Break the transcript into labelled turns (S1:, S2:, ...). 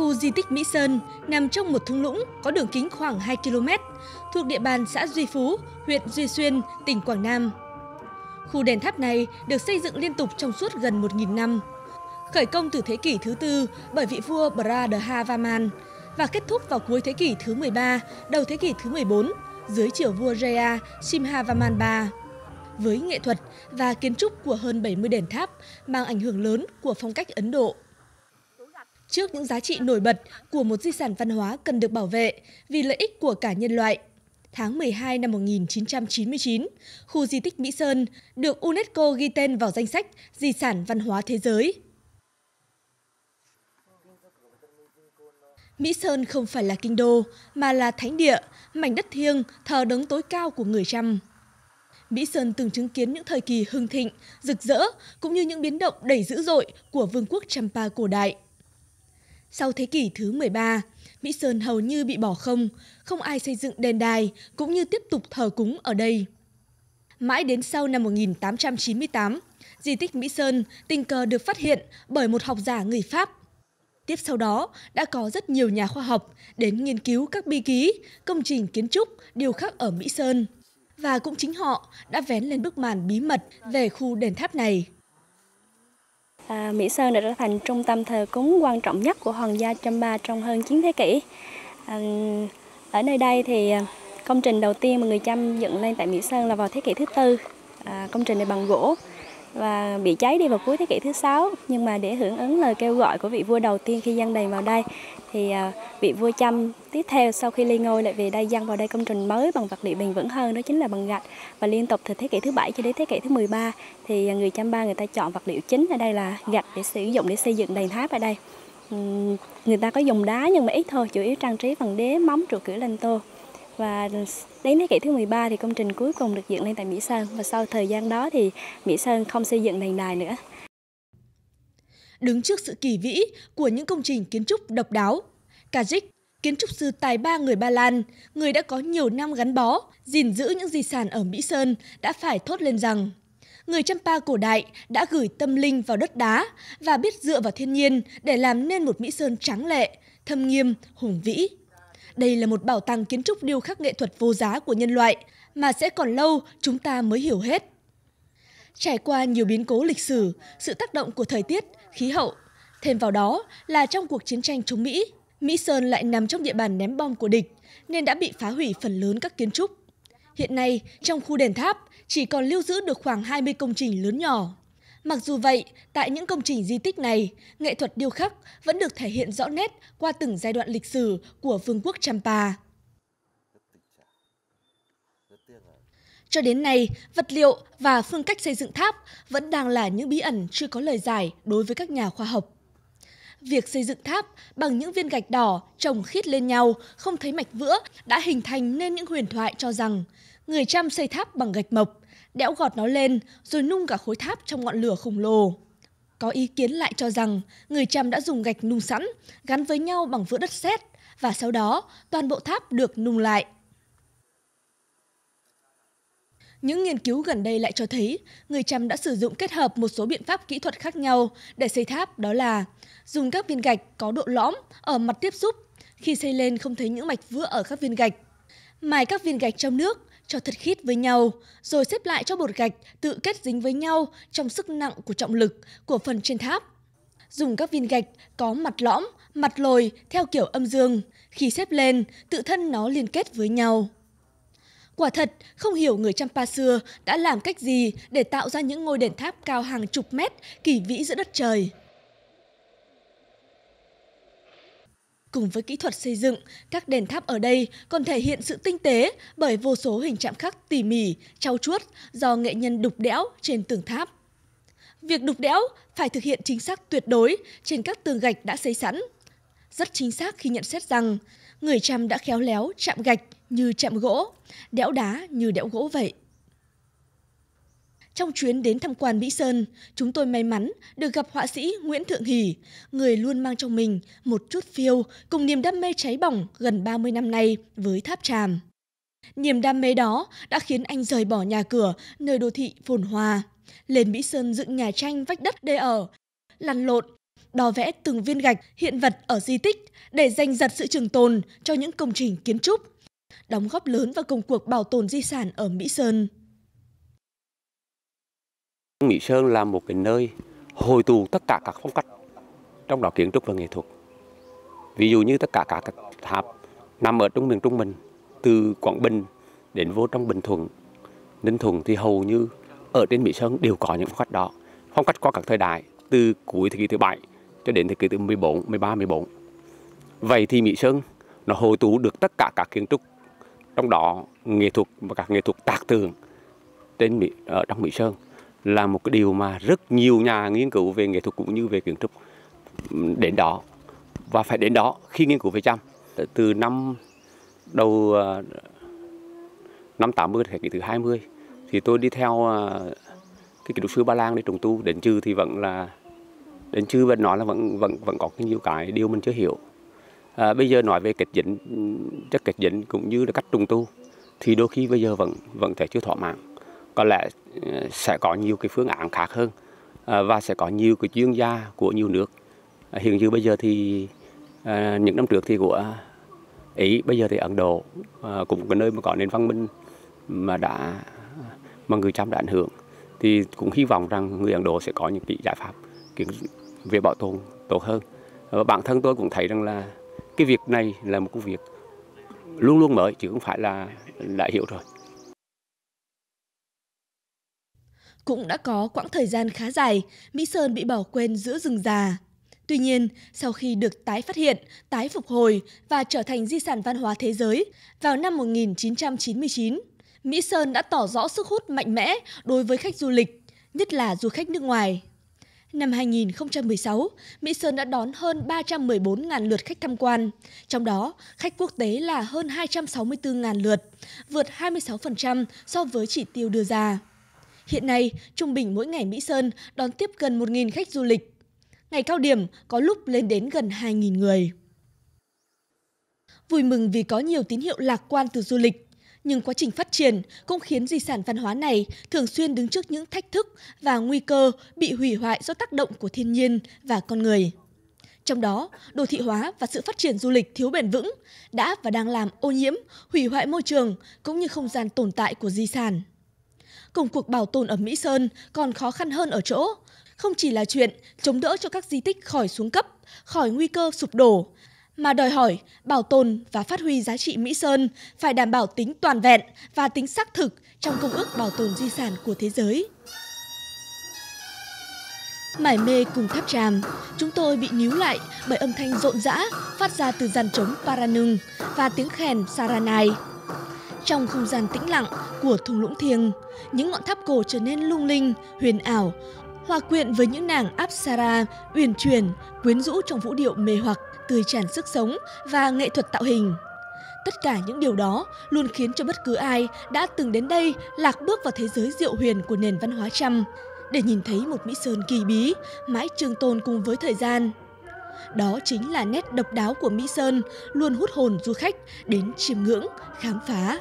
S1: Khu di tích Mỹ Sơn nằm trong một thung lũng có đường kính khoảng 2 km, thuộc địa bàn xã Duy Phú, huyện Duy Xuyên, tỉnh Quảng Nam. Khu đền tháp này được xây dựng liên tục trong suốt gần 1.000 năm. Khởi công từ thế kỷ thứ tư bởi vị vua Bradha Vaman và kết thúc vào cuối thế kỷ thứ 13, đầu thế kỷ thứ 14 dưới triều vua Jaya Simhavaman III. Với nghệ thuật và kiến trúc của hơn 70 đền tháp mang ảnh hưởng lớn của phong cách Ấn Độ, trước những giá trị nổi bật của một di sản văn hóa cần được bảo vệ vì lợi ích của cả nhân loại. Tháng 12 năm 1999, khu di tích Mỹ Sơn được UNESCO ghi tên vào danh sách Di sản văn hóa thế giới. Mỹ Sơn không phải là kinh đô, mà là thánh địa, mảnh đất thiêng, thờ đấng tối cao của người Trăm. Mỹ Sơn từng chứng kiến những thời kỳ hưng thịnh, rực rỡ, cũng như những biến động đầy dữ dội của vương quốc Champa cổ đại. Sau thế kỷ thứ 13, Mỹ Sơn hầu như bị bỏ không, không ai xây dựng đền đài cũng như tiếp tục thờ cúng ở đây. Mãi đến sau năm 1898, di tích Mỹ Sơn tình cờ được phát hiện bởi một học giả người Pháp. Tiếp sau đó, đã có rất nhiều nhà khoa học đến nghiên cứu các bi ký, công trình kiến trúc, điều khắc ở Mỹ Sơn. Và cũng chính họ đã vén lên bức màn bí mật về khu đền tháp này à, Mỹ Sơn đã trở thành trung tâm thờ cúng quan trọng nhất của Hoàng gia Chamba trong hơn 9 thế kỷ. À, ở nơi đây thì à, công trình đầu tiên mà người Chăm dựng lên tại Mỹ Sơn là vào thế kỷ thứ tư. À, công trình này bằng gỗ và bị cháy đi vào cuối thế kỷ thứ sáu nhưng mà để hưởng ứng lời kêu gọi của vị vua đầu tiên khi dân đền vào đây thì à, vị vua chăm tiếp theo sau khi ly ngôi lại về đây dân vào đây công trình mới bằng vật liệu bền vững hơn đó chính là bằng gạch và liên tục từ thế kỷ thứ bảy cho đến thế kỷ thứ 13 thì người chăm ba người ta chọn vật liệu chính ở đây là gạch để sử dụng để xây dựng đền tháp ở đây người ta có dùng đá nhưng mà ít thôi chủ yếu trang trí bằng đế móng trụ cửa lên tô và đến thế kỷ thứ 13 thì công trình cuối cùng được dựng lên tại Mỹ Sơn và sau thời gian đó thì Mỹ Sơn không xây dựng đền đài nữa. Đứng trước sự kỳ vĩ của những công trình kiến trúc độc đáo, Kajik, kiến trúc sư tài ba người Ba Lan, người đã có nhiều năm gắn bó, gìn giữ những di sản ở Mỹ Sơn đã phải thốt lên rằng người Champa cổ đại đã gửi tâm linh vào đất đá và biết dựa vào thiên nhiên để làm nên một Mỹ Sơn trắng lệ, thâm nghiêm, hùng vĩ. Đây là một bảo tàng kiến trúc điêu khắc nghệ thuật vô giá của nhân loại, mà sẽ còn lâu chúng ta mới hiểu hết. Trải qua nhiều biến cố lịch sử, sự tác động của thời tiết, khí hậu, thêm vào đó là trong cuộc chiến tranh chống Mỹ, Mỹ Sơn lại nằm trong địa bàn ném bom của địch, nên đã bị phá hủy phần lớn các kiến trúc. Hiện nay, trong khu đền tháp chỉ còn lưu giữ được khoảng 20 công trình lớn nhỏ. Mặc dù vậy, tại những công trình di tích này, nghệ thuật điêu khắc vẫn được thể hiện rõ nét qua từng giai đoạn lịch sử của Vương quốc Champa. Cho đến nay, vật liệu và phương cách xây dựng tháp vẫn đang là những bí ẩn chưa có lời giải đối với các nhà khoa học. Việc xây dựng tháp bằng những viên gạch đỏ trồng khít lên nhau, không thấy mạch vữa đã hình thành nên những huyền thoại cho rằng người Trăm xây tháp bằng gạch mộc đẽo gọt nó lên rồi nung cả khối tháp trong ngọn lửa khổng lồ. Có ý kiến lại cho rằng người trăm đã dùng gạch nung sẵn, gắn với nhau bằng vữa đất sét và sau đó toàn bộ tháp được nung lại. Những nghiên cứu gần đây lại cho thấy người trăm đã sử dụng kết hợp một số biện pháp kỹ thuật khác nhau để xây tháp đó là dùng các viên gạch có độ lõm ở mặt tiếp xúc khi xây lên không thấy những mạch vữa ở các viên gạch. Mài các viên gạch trong nước cho thật khít với nhau, rồi xếp lại cho bột gạch tự kết dính với nhau trong sức nặng của trọng lực của phần trên tháp. Dùng các viên gạch có mặt lõm, mặt lồi theo kiểu âm dương, khi xếp lên, tự thân nó liên kết với nhau. Quả thật, không hiểu người Champa xưa đã làm cách gì để tạo ra những ngôi đền tháp cao hàng chục mét kỳ vĩ giữa đất trời. Cùng với kỹ thuật xây dựng, các đền tháp ở đây còn thể hiện sự tinh tế bởi vô số hình chạm khắc tỉ mỉ, trau chuốt do nghệ nhân đục đẽo trên tường tháp. Việc đục đẽo phải thực hiện chính xác tuyệt đối trên các tường gạch đã xây sẵn. Rất chính xác khi nhận xét rằng người Trăm đã khéo léo chạm gạch như chạm gỗ, đẽo đá như đẽo gỗ vậy. Trong chuyến đến thăm quan Mỹ Sơn, chúng tôi may mắn được gặp họa sĩ Nguyễn Thượng Hỷ, người luôn mang trong mình một chút phiêu cùng niềm đam mê cháy bỏng gần 30 năm nay với tháp tràm. Niềm đam mê đó đã khiến anh rời bỏ nhà cửa nơi đô thị phồn hoa, lên Mỹ Sơn dựng nhà tranh vách đất để ở, lăn lộn, đo vẽ từng viên gạch hiện vật ở di tích để giành giật sự trường tồn cho những công trình kiến trúc, đóng góp lớn vào công cuộc bảo tồn di sản ở Mỹ Sơn.
S2: Mỹ Sơn là một cái nơi hồi tụ tất cả các phong cách, trong đó kiến trúc và nghệ thuật. Ví dụ như tất cả các tháp nằm ở trung miền Trung mình, từ Quảng Bình đến vô trong Bình Thuận, Ninh Thuận thì hầu như ở trên Mỹ Sơn đều có những phong cách đó. Phong cách qua các thời đại, từ cuối thế kỷ thứ bảy cho đến thế kỷ thứ 14, 13, 14. Vậy thì Mỹ Sơn nó hồi tụ được tất cả các kiến trúc, trong đó nghệ thuật và các nghệ thuật tạc tường trên Mỹ, ở trong Mỹ Sơn là một cái điều mà rất nhiều nhà nghiên cứu về nghệ thuật cũng như về kiến trúc đến đó và phải đến đó khi nghiên cứu về chăm từ năm đầu ờ, năm 80 thế kỷ thứ 20 thì tôi đi theo ờ, cái kiến trúc sư Ba Lan để trùng tu đến trừ thì vẫn là đến trừ vẫn nói là vẫn vẫn vẫn có nhiều cái điều mình chưa hiểu à, bây giờ nói về kịch dính chất kịch dính cũng như là cách trùng tu thì đôi khi bây giờ vẫn vẫn thể chưa thỏa mãn có lẽ ờ, sẽ có nhiều cái phương án khác hơn ờ, và sẽ có nhiều cái chuyên gia của nhiều nước ờ, hiện như bây giờ thì những năm trước thì của ý bây giờ thì ấn độ cũng cái nơi mà có nền văn minh mà đã mà người trăm đã ảnh hưởng thì cũng hy vọng rằng người ấn độ sẽ có những cái giải pháp về bảo tồn tốt hơn và bản thân tôi cũng thấy rằng là cái việc này là một công việc luôn luôn mới chứ không phải là đã hiểu rồi
S1: cũng đã có quãng thời gian khá dài, Mỹ Sơn bị bỏ quên giữa rừng già. Tuy nhiên, sau khi được tái phát hiện, tái phục hồi và trở thành di sản văn hóa thế giới vào năm 1999, Mỹ Sơn đã tỏ rõ sức hút mạnh mẽ đối với khách du lịch, nhất là du khách nước ngoài. Năm 2016, Mỹ Sơn đã đón hơn 314.000 lượt khách tham quan, trong đó khách quốc tế là hơn 264.000 lượt, vượt 26% so với chỉ tiêu đưa ra. Hiện nay, trung bình mỗi ngày Mỹ Sơn đón tiếp gần 1.000 khách du lịch. Ngày cao điểm có lúc lên đến gần 2.000 người. Vui mừng vì có nhiều tín hiệu lạc quan từ du lịch, nhưng quá trình phát triển cũng khiến di sản văn hóa này thường xuyên đứng trước những thách thức và nguy cơ bị hủy hoại do tác động của thiên nhiên và con người. Trong đó, đô thị hóa và sự phát triển du lịch thiếu bền vững đã và đang làm ô nhiễm, hủy hoại môi trường cũng như không gian tồn tại của di sản công cuộc bảo tồn ở Mỹ Sơn còn khó khăn hơn ở chỗ. Không chỉ là chuyện chống đỡ cho các di tích khỏi xuống cấp, khỏi nguy cơ sụp đổ, mà đòi hỏi bảo tồn và phát huy giá trị Mỹ Sơn phải đảm bảo tính toàn vẹn và tính xác thực trong Công ước Bảo tồn Di sản của Thế giới. Mải mê cùng tháp tràm, chúng tôi bị níu lại bởi âm thanh rộn rã phát ra từ dàn trống Paranung và tiếng khen Saranai. Trong không gian tĩnh lặng của thung lũng thiêng, những ngọn tháp cổ trở nên lung linh, huyền ảo, hòa quyện với những nàng apsara uyển chuyển, quyến rũ trong vũ điệu mê hoặc, tươi tràn sức sống và nghệ thuật tạo hình. Tất cả những điều đó luôn khiến cho bất cứ ai đã từng đến đây lạc bước vào thế giới diệu huyền của nền văn hóa Trăm để nhìn thấy một Mỹ Sơn kỳ bí, mãi trường tồn cùng với thời gian. Đó chính là nét độc đáo của Mỹ Sơn luôn hút hồn du khách đến chiêm ngưỡng, khám phá.